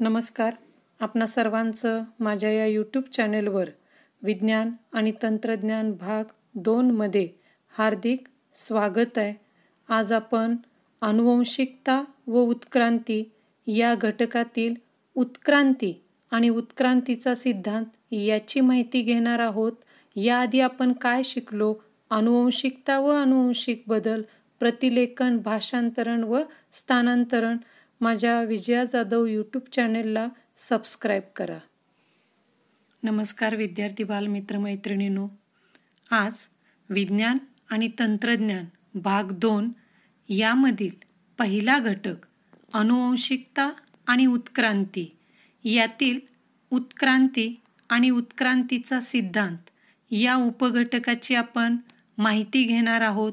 नमस्कार आपणा सर्वांचं माझ्या या यूट्यूब चॅनेलवर विज्ञान आणि तंत्रज्ञान भाग दोनमध्ये हार्दिक स्वागत आहे आज आपण अनुवंशिकता व उत्क्रांती या घटकातील उत्क्रांती आणि उत्क्रांतीचा सिद्धांत याची माहिती घेणार आहोत याआधी आपण काय शिकलो अनुवंशिकता व अनुवंशिक बदल प्रतिलेखन भाषांतरण व स्थानांतरण माझ्या विजया जाधव यूट्यूब चॅनेलला सबस्क्राईब करा नमस्कार विद्यार्थी बालमित्रमैत्रिणीनो आज विज्ञान आणि तंत्रज्ञान भाग दोन यामधील पहिला घटक अनुवंशिकता आणि उत्क्रांती यातील उत्क्रांती आणि उत्क्रांतीचा सिद्धांत या उपघटकाची आपण माहिती घेणार आहोत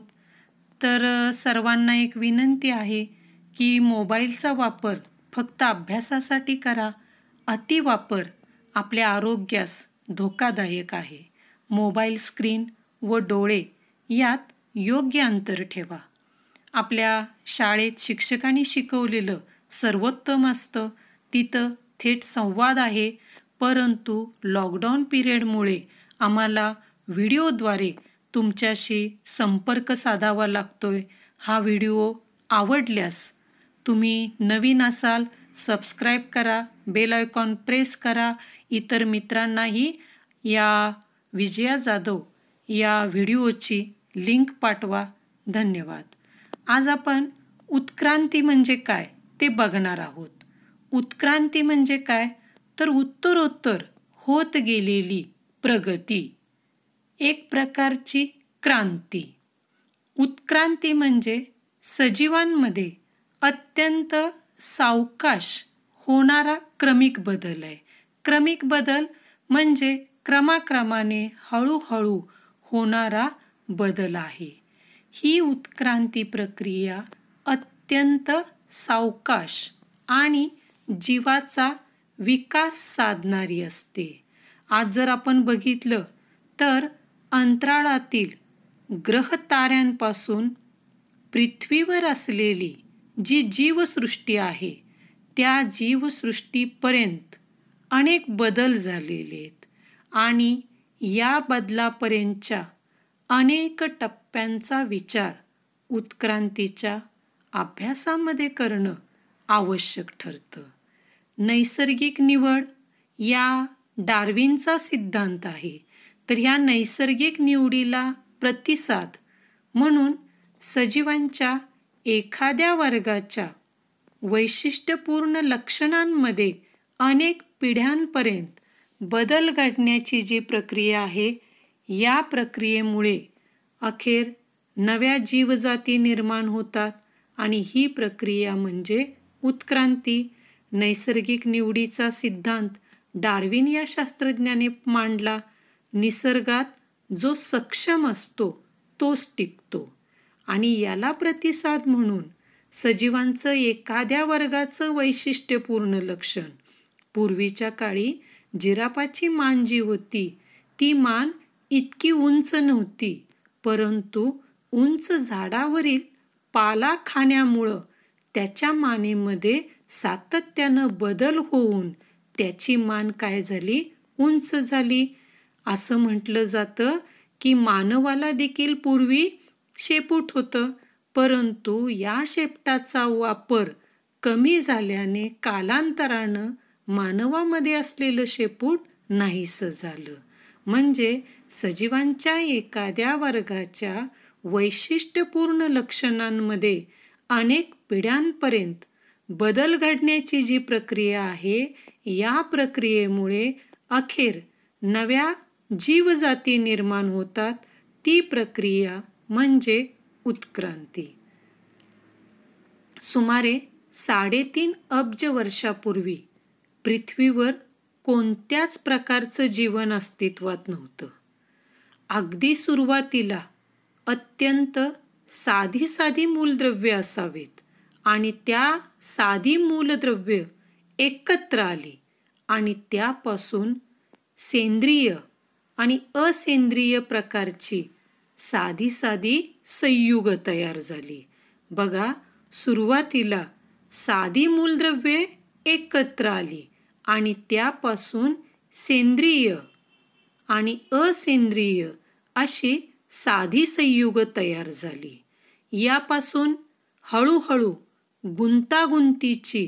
तर सर्वांना एक विनंती आहे की मोबाईलचा वापर फक्त अभ्यासासाठी करा अतिवापर आपल्या आरोग्यास धोकादायक आहे मोबाईल स्क्रीन व डोळे यात योग्य अंतर ठेवा आपल्या शाळेत शिक्षकांनी शिकवलेलं सर्वोत्तम असतं तिथं थेट संवाद आहे परंतु लॉकडाऊन पिरियडमुळे आम्हाला व्हिडिओद्वारे तुमच्याशी संपर्क साधावा लागतोय हा व्हिडिओ आवडल्यास तुम्ही नवीन असाल सबस्क्राईब करा बेल आयकॉन प्रेस करा इतर मित्रांनाही या विजया जाधव या व्हिडिओची लिंक पाठवा धन्यवाद आज आपण उत्क्रांती म्हणजे काय ते बघणार आहोत उत्क्रांती म्हणजे काय तर उत्तरोत्तर होत गेलेली प्रगती एक प्रकारची क्रांती उत्क्रांती म्हणजे सजीवांमध्ये अत्यंत सावकाश होणारा क्रमिक बदल आहे क्रमिक बदल म्हणजे क्रमाक्रमाने हळूहळू होणारा बदल आहे ही उत्क्रांती प्रक्रिया अत्यंत सावकाश आणि जीवाचा विकास साधणारी असते आज जर आपण बघितलं तर अंतराळातील ग्रहताऱ्यांपासून पृथ्वीवर असलेली जी जीवसृष्टी आहे त्या जीवसृष्टीपर्यंत अनेक बदल झालेले आहेत आणि या बदलापर्यंतच्या अनेक टप्प्यांचा विचार उत्क्रांतीच्या अभ्यासामध्ये करणं आवश्यक ठरतं नैसर्गिक निवड या डार्विनचा सिद्धांत आहे तर ह्या नैसर्गिक निवडीला प्रतिसाद म्हणून सजीवांच्या एखाद्या वर्गाच्या वैशिष्ट्यपूर्ण लक्षणांमध्ये अनेक पिढ्यांपर्यंत बदल घडण्याची जी प्रक्रिया आहे या प्रक्रियेमुळे अखेर नव्या जीवजाती निर्माण होतात आणि ही प्रक्रिया म्हणजे उत्क्रांती नैसर्गिक निवडीचा सिद्धांत डार्विन या शास्त्रज्ञाने मांडला निसर्गात जो सक्षम असतो तोच टिकतो आणि याला प्रतिसाद म्हणून सजीवांचं एखाद्या वर्गाचं वैशिष्ट्यपूर्ण लक्षण पूर्वीच्या काळी जिरापाची मान जी होती ती मान इतकी उंच नव्हती परंतु उंच झाडावरील पाला खाण्यामुळं त्याच्या मानेमध्ये सातत्यानं बदल होऊन त्याची मान काय झाली उंच झाली असं म्हटलं जातं की मानवाला देखील पूर्वी शेपूट होतं परंतु या शेपटाचा वापर कमी झाल्याने कालांतरानं मानवामध्ये असलेलं शेपूट नाहीसं झालं म्हणजे सजीवांच्या एखाद्या वर्गाच्या वैशिष्ट्यपूर्ण लक्षणांमध्ये अनेक पिढ्यांपर्यंत बदल घडण्याची जी प्रक्रिया आहे या प्रक्रियेमुळे अखेर नव्या जीवजाती निर्माण होतात ती प्रक्रिया म्हणजे उत्क्रांती सुमारे साडेतीन अब्ज वर्षापूर्वी पृथ्वीवर कोणत्याच प्रकारचं जीवन अस्तित्वात नव्हतं अगदी सुरुवातीला अत्यंत साधी साधी मूलद्रव्य असावेत, आणि त्या साधी मूलद्रव्य एकत्र आली आणि त्यापासून सेंद्रिय आणि असेंद्रिय प्रकारची साधी साधी संयुग तयार झाली बघा सुरुवातीला साधी मूलद्रव्ये एकत्र आली आणि त्यापासून सेंद्रिय आणि असेंद्रिय अशी साधी संयुग तयार झाली यापासून हळूहळू गुंतागुंतीची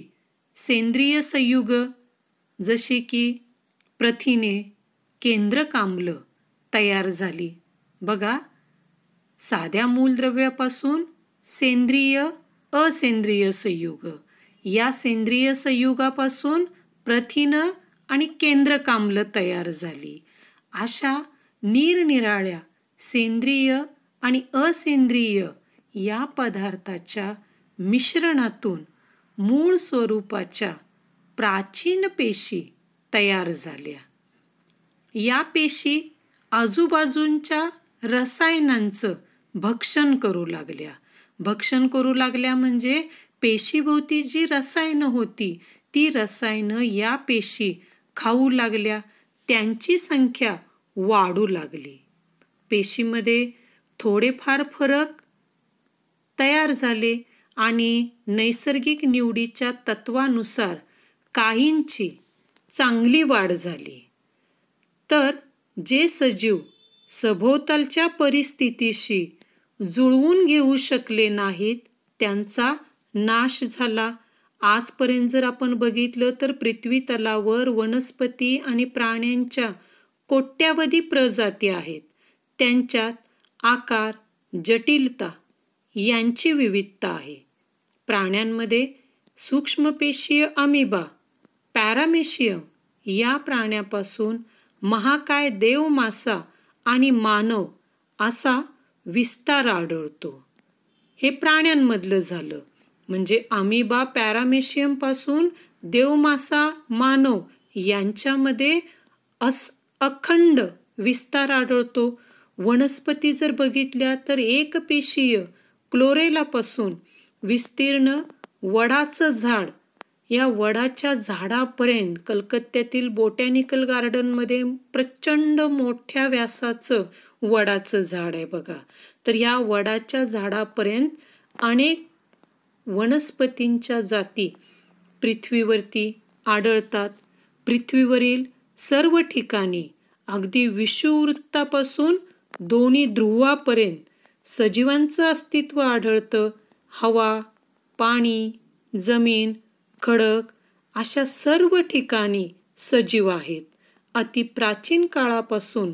सेंद्रिय संयुग जसे की प्रथिने केंद्रकाम्ल तयार झाली बघा साध्या मूलद्रव्यापासून सेंद्रिय असेंद्रिय संयुग या सेंद्रिय संयुगापासून प्रथिनं आणि केंद्रकामलं तयार झाली अशा निरनिराळ्या सेंद्रिय आणि असेंद्रिय या पदार्थाच्या मिश्रणातून मूळ स्वरूपाच्या प्राचीन पेशी तयार झाल्या या पेशी आजूबाजूंच्या रसायनांचं भक्षण करू लागल्या भक्षण करू लागल्या म्हणजे पेशीभोवती जी रसायनं होती ती रसायनं या पेशी खाऊ लागल्या त्यांची संख्या वाढू लागली पेशीमध्ये थोडेफार फरक तयार झाले आणि नैसर्गिक निवडीच्या तत्वानुसार काहींची चांगली वाढ झाली तर जे सजीव सभोवतालच्या परिस्थितीशी जुळवून घेऊ शकले नाहीत त्यांचा नाश झाला आजपर्यंत जर आपण बघितलं तर पृथ्वी तलावर वनस्पती आणि प्राण्यांच्या कोट्यावधी प्रजाती आहेत त्यांच्यात आकार जटिलता यांची विविधता आहे प्राण्यांमध्ये सूक्ष्मपेशीय अमिबा पॅरामेशियम या प्राण्यापासून महाकाय देवमासा आणि मानव असा विस्तार आढळतो हे प्राण्यांमधलं झालं म्हणजे आमिबा पॅरामेशियमपासून देवमासा मानव यांच्यामध्ये अस अखंड विस्तार आढळतो वनस्पती जर बघितल्या तर एकपेशीय क्लोरेलापासून विस्तीर्ण वडाचं झाड या वडाच्या झाडापर्यंत कलकत्त्यातील बोटॅनिकल गार्डनमध्ये प्रचंड मोठ्या व्यासाचं वडाचं झाड आहे बघा तर या वडाच्या झाडापर्यंत अनेक वनस्पतींच्या जाती पृथ्वीवरती आढळतात पृथ्वीवरील सर्व ठिकाणी अगदी विषुवृत्तापासून दोन्ही ध्रुवापर्यंत सजीवांचं अस्तित्व आढळतं हवा पाणी जमीन खडक अशा सर्व ठिकाणी सजीव आहेत अति प्राचीन काळापासून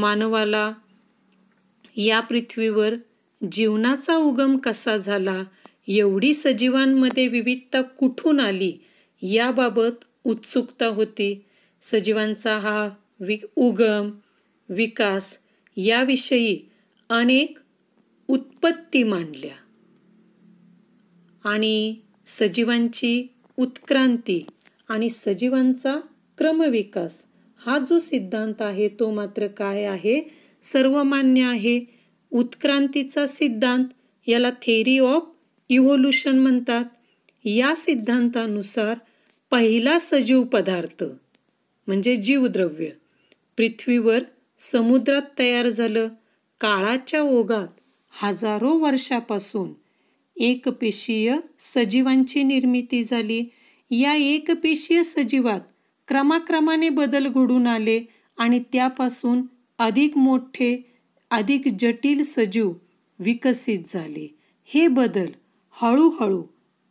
मानवाला या पृथ्वीवर जीवनाचा उगम कसा झाला एवढी सजीवांमध्ये विविधता कुठून आली याबाबत उत्सुकता होती सजीवांचा हा वि उगम विकास याविषयी अनेक उत्पत्ती मांडल्या आणि सजीवांची उत्क्रांती आणि सजीवांचा क्रमविकास हा जो सिद्धांत आहे तो मात्र काय आहे सर्वमान्य आहे उत्क्रांतीचा सिद्धांत याला थेरी ऑफ इव्होल्युशन म्हणतात या सिद्धांतानुसार पहिला सजीव पदार्थ म्हणजे जीवद्रव्य पृथ्वीवर समुद्रात तयार झालं काळाच्या ओघात हजारो वर्षापासून एकपेशीय सजीवांची निर्मिती झाली या एकपेशीय सजीवात क्रमाक्रमाने बदल घडून आले आणि त्यापासून अधिक मोठे अधिक जटिल सजीव विकसित झाले हे बदल हळूहळू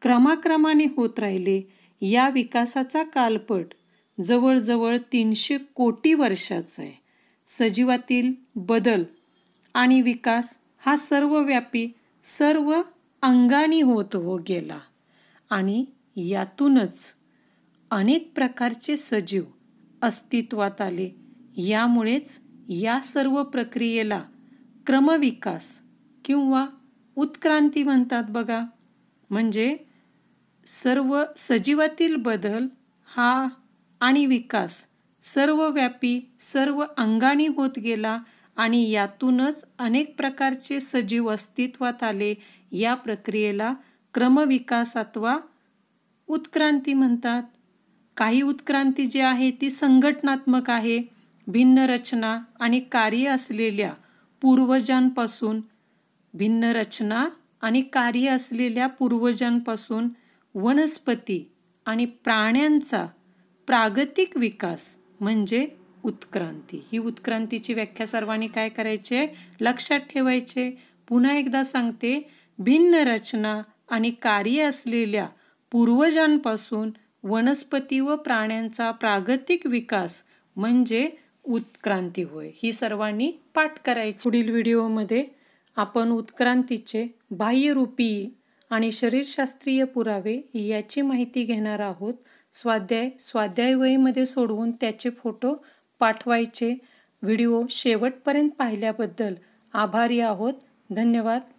क्रमाक्रमाने होत राहिले या विकासाचा कालपट जवळजवळ तीनशे कोटी वर्षाचा आहे सजीवातील बदल आणि विकास हा सर्वव्यापी सर्व अंगाणी होत हो गेला आणि यातूनच अनेक प्रकारचे सजीव अस्तित्वात आले यामुळेच या सर्व प्रक्रियेला क्रमविकास किंवा उत्क्रांती म्हणतात बघा म्हणजे सर्व सजीवातील बदल हा आणि विकास सर्वव्यापी सर्व अंगाणी होत गेला आणि यातूनच अनेक प्रकारचे सजीव अस्तित्वात आले या प्रक्रियेला क्रमविकास अथवा उत्क्रांती म्हणतात काही उत्क्रांती जी आहे ती संघटनात्मक आहे भिन्न रचना आणि कार्य असलेल्या पूर्वजांपासून भिन्न रचना आणि कार्य असलेल्या पूर्वजांपासून वनस्पती आणि प्राण्यांचा प्रागतिक विकास म्हणजे उत्क्रांती ही उत्क्रांतीची व्याख्या सर्वांनी काय करायचे लक्षात ठेवायचे पुन्हा एकदा सांगते भिन्न रचना आणि कार्य असलेल्या पूर्वजांपासून वनस्पती व प्राण्यांचा प्रागतिक विकास म्हणजे उत्क्रांती होय ही सर्वांनी पाठ करायची पुढील व्हिडिओमध्ये आपण उत्क्रांतीचे बाह्यरूपी आणि शरीरशास्त्रीय पुरावे याची माहिती घेणार आहोत स्वाध्याय स्वाध्याय वहीमध्ये सोडवून त्याचे फोटो पाठवायचे व्हिडिओ शेवटपर्यंत पाहिल्याबद्दल आभारी आहोत धन्यवाद